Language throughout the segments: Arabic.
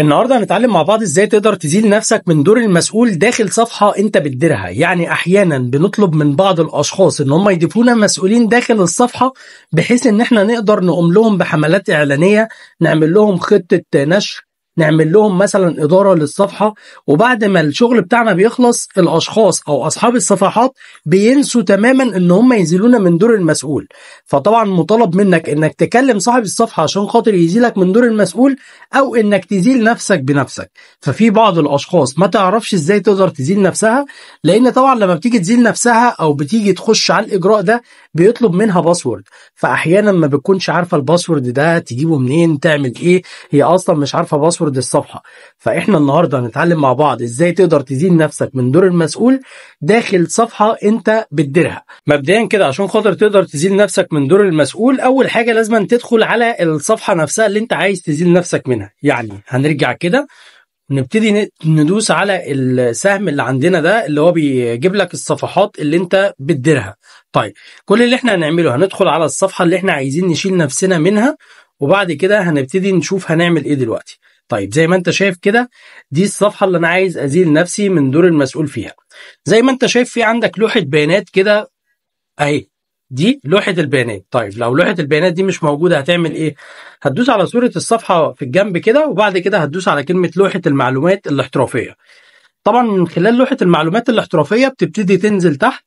النهارده هنتعلم مع بعض ازاي تقدر تزيل نفسك من دور المسؤول داخل صفحه انت بتديرها، يعني احيانا بنطلب من بعض الاشخاص ان هم يضيفونا مسؤولين داخل الصفحه بحيث ان احنا نقدر نقوم لهم بحملات اعلانيه، نعمل لهم خطه نشر، نعمل لهم مثلا اداره للصفحه وبعد ما الشغل بتاعنا بيخلص الاشخاص او اصحاب الصفحات بينسوا تماما ان هم ينزلونا من دور المسؤول فطبعا مطالب منك انك تكلم صاحب الصفحه عشان خاطر يزيلك من دور المسؤول او انك تزيل نفسك بنفسك ففي بعض الاشخاص ما تعرفش ازاي تقدر تزيل نفسها لان طبعا لما بتيجي تزيل نفسها او بتيجي تخش على الاجراء ده بيطلب منها باسورد فاحيانا ما بتكونش عارفه الباسورد ده تجيبه منين تعمل ايه هي اصلا مش عارفه باسورد باسورد الصفحه فاحنا النهارده هنتعلم مع بعض ازاي تقدر تزيد نفسك من دور المسؤول داخل صفحه انت بتديرها مبدئيا كده عشان خاطر تقدر تزيد نفسك من دور المسؤول اول حاجه لازم تدخل على الصفحه نفسها اللي انت عايز تزيد نفسك منها يعني هنرجع كده نبتدي ندوس على السهم اللي عندنا ده اللي هو بيجيب لك الصفحات اللي انت بتديرها طيب كل اللي احنا هنعمله هندخل على الصفحه اللي احنا عايزين نشيل نفسنا منها وبعد كده هنبتدي نشوف هنعمل ايه دلوقتي طيب زي ما انت شايف كده دي الصفحه اللي انا عايز ازيل نفسي من دور المسؤول فيها زي ما انت شايف في عندك لوحه بيانات كده اهي دي لوحه البيانات طيب لو لوحه البيانات دي مش موجوده هتعمل ايه هتدوس على صوره الصفحه في الجنب كده وبعد كده هتدوس على كلمه لوحه المعلومات الاحترافيه طبعا من خلال لوحه المعلومات الاحترافيه بتبتدي تنزل تحت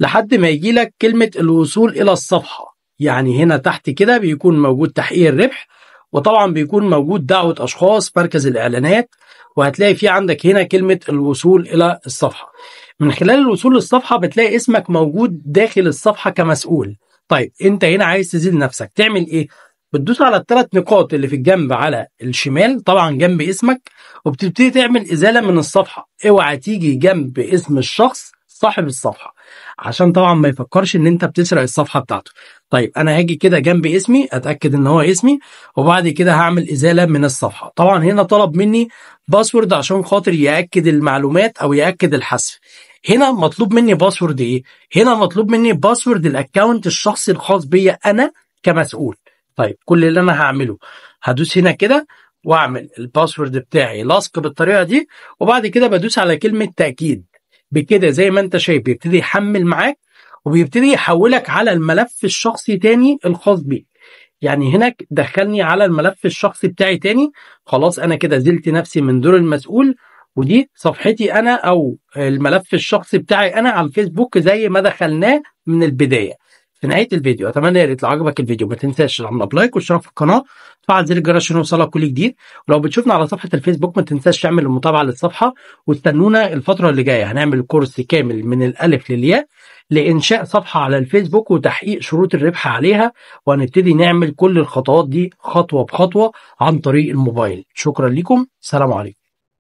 لحد ما يجي لك كلمه الوصول الى الصفحه يعني هنا تحت كده بيكون موجود تحقيق الربح وطبعا بيكون موجود دعوة أشخاص مركز الإعلانات وهتلاقي في عندك هنا كلمة الوصول إلى الصفحة من خلال الوصول للصفحة بتلاقي اسمك موجود داخل الصفحة كمسؤول طيب أنت هنا عايز تزيد نفسك تعمل إيه؟ بتدوس على الثلاث نقاط اللي في الجنب على الشمال طبعا جنب اسمك وبتبتدي تعمل إزالة من الصفحة اوعى تيجي جنب اسم الشخص صاحب الصفحه عشان طبعا ما يفكرش ان انت بتسرق الصفحه بتاعته طيب انا هاجي كده جنب اسمي اتاكد ان هو اسمي وبعد كده هعمل ازاله من الصفحه طبعا هنا طلب مني باسورد عشان خاطر ياكد المعلومات او ياكد الحذف هنا مطلوب مني باسورد ايه هنا مطلوب مني باسورد الاكونت الشخصي الخاص بيا انا كمسؤول طيب كل اللي انا هعمله هدوس هنا كده واعمل الباسورد بتاعي لاصق بالطريقه دي وبعد كده بدوس على كلمه تاكيد بكده زي ما انت شايف بيبتدي يحمل معاك وبيبتدي يحولك على الملف الشخصي تاني الخاص بيك يعني هناك دخلني على الملف الشخصي بتاعي تاني خلاص انا كده زلت نفسي من دور المسؤول ودي صفحتي انا او الملف الشخصي بتاعي انا على الفيسبوك زي ما دخلناه من البدايه في نهايه الفيديو اتمنى يا ريت لو عجبك الفيديو ما تنساش تعمل لايك واشتراك في القناه وتفعل زر الجرس عشان يوصلك كل جديد ولو بتشوفنا على صفحه الفيسبوك ما تنساش تعمل المتابعه للصفحه واستنونا الفتره اللي جايه هنعمل كورس كامل من الالف للياء لانشاء صفحه على الفيسبوك وتحقيق شروط الربح عليها وهنبتدي نعمل كل الخطوات دي خطوه بخطوه عن طريق الموبايل شكرا لكم سلام عليكم